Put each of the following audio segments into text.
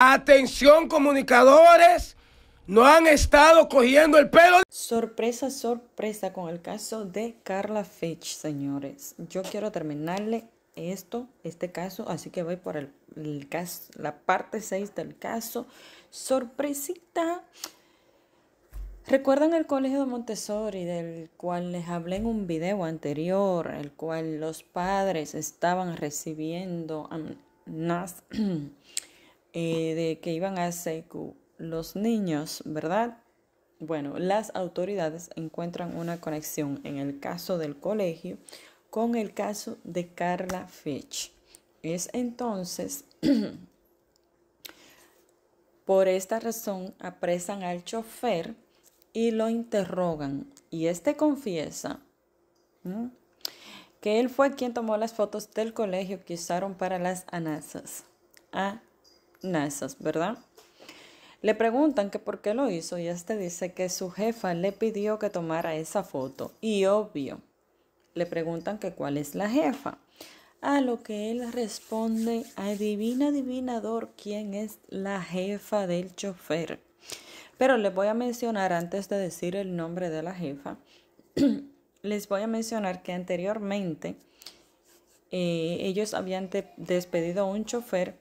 Atención comunicadores, no han estado cogiendo el pelo. Sorpresa, sorpresa con el caso de Carla Fitch, señores. Yo quiero terminarle esto, este caso, así que voy por el, caso, la parte 6 del caso. Sorpresita. ¿Recuerdan el colegio de Montessori del cual les hablé en un video anterior, el cual los padres estaban recibiendo Nas. Eh, de que iban a SECU los niños, ¿verdad? Bueno, las autoridades encuentran una conexión en el caso del colegio con el caso de Carla Fitch. Es entonces, por esta razón, apresan al chofer y lo interrogan. Y este confiesa que él fue quien tomó las fotos del colegio que usaron para las anasas. Ah, Nasas, ¿verdad? Le preguntan que por qué lo hizo y este dice que su jefa le pidió que tomara esa foto. Y obvio, le preguntan que cuál es la jefa. A lo que él responde, adivina, adivinador, quién es la jefa del chofer. Pero les voy a mencionar, antes de decir el nombre de la jefa, les voy a mencionar que anteriormente eh, ellos habían despedido a un chofer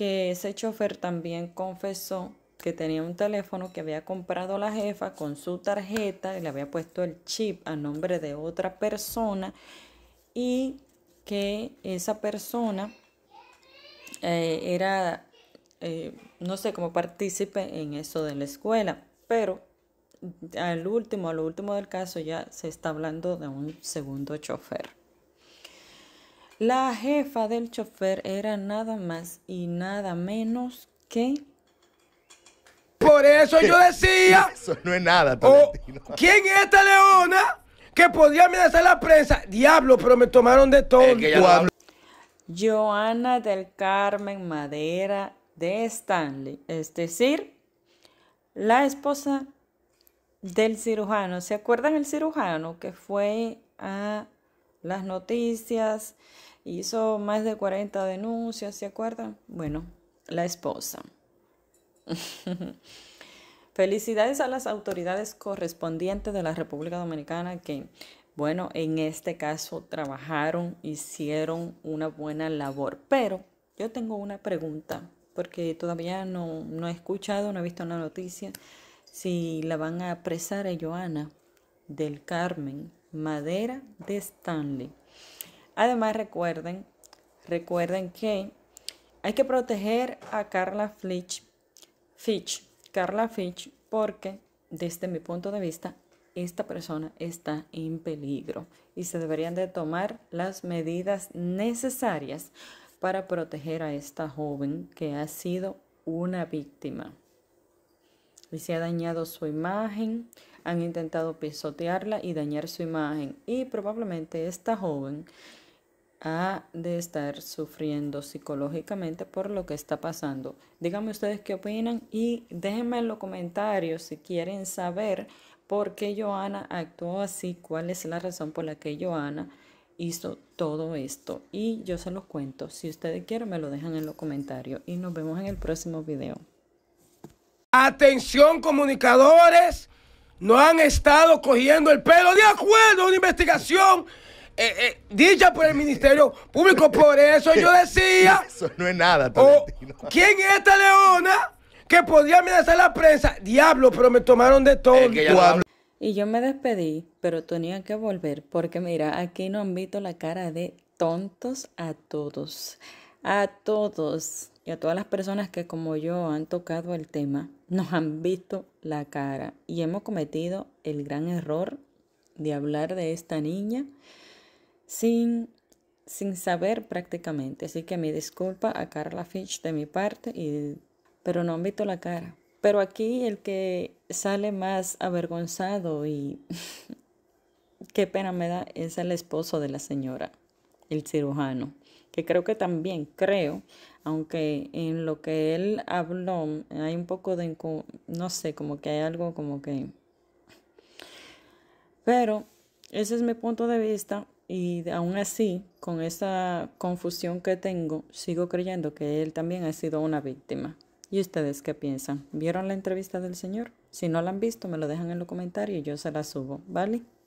que ese chofer también confesó que tenía un teléfono que había comprado la jefa con su tarjeta y le había puesto el chip a nombre de otra persona y que esa persona eh, era, eh, no sé, cómo partícipe en eso de la escuela, pero al último, al último del caso ya se está hablando de un segundo chofer. La jefa del chofer era nada más y nada menos que... Por eso yo decía... Eso no es nada, oh, Tolentino. ¿Quién es esta leona que podía amenazar la prensa? Diablo, pero me tomaron de todo. Joana del Carmen Madera de Stanley, es decir, la esposa del cirujano. ¿Se acuerdan el cirujano que fue a las noticias, hizo más de 40 denuncias, ¿se acuerdan? Bueno, la esposa. Felicidades a las autoridades correspondientes de la República Dominicana que, bueno, en este caso trabajaron, hicieron una buena labor. Pero yo tengo una pregunta, porque todavía no, he escuchado, no he visto una noticia, si la van a apresar a Joana del Carmen madera de Stanley. Además, recuerden, recuerden que hay que proteger a Carla Fitch, Fitch, Carla Fitch, porque desde mi punto de vista, esta persona está en peligro y se deberían de tomar las medidas necesarias para proteger a esta joven que ha sido una víctima. Y se ha dañado su imagen, han intentado pisotearla y dañar su imagen y probablemente esta joven ha de estar sufriendo psicológicamente por lo que está pasando. Díganme ustedes qué opinan y déjenme en los comentarios si quieren saber por qué Joana actuó así, cuál es la razón por la que Joana hizo todo esto. Y yo se los cuento. Si ustedes quieren me lo dejan en los comentarios y nos vemos en el próximo video. Atención comunicadores no han estado cogiendo el pelo de acuerdo a una investigación eh, eh, dicha por el Ministerio Público. Por eso yo decía. Eso no es nada, ¿Quién es esta leona que podía amenazar a la prensa? Diablo, pero me tomaron de todo. y yo me despedí, pero tenía que volver, porque mira, aquí no han visto la cara de tontos a todos a todos y a todas las personas que como yo han tocado el tema, nos han visto la cara y hemos cometido el gran error de hablar de esta niña sin, sin saber prácticamente. Así que mi disculpa a Carla Fitch de mi parte, y, pero no han visto la cara. Pero aquí el que sale más avergonzado y qué pena me da es el esposo de la señora el cirujano, que creo que también, creo, aunque en lo que él habló hay un poco de, no sé, como que hay algo como que... Pero ese es mi punto de vista y aún así, con esa confusión que tengo, sigo creyendo que él también ha sido una víctima. ¿Y ustedes qué piensan? ¿Vieron la entrevista del señor? Si no la han visto, me lo dejan en los comentarios y yo se la subo, ¿vale?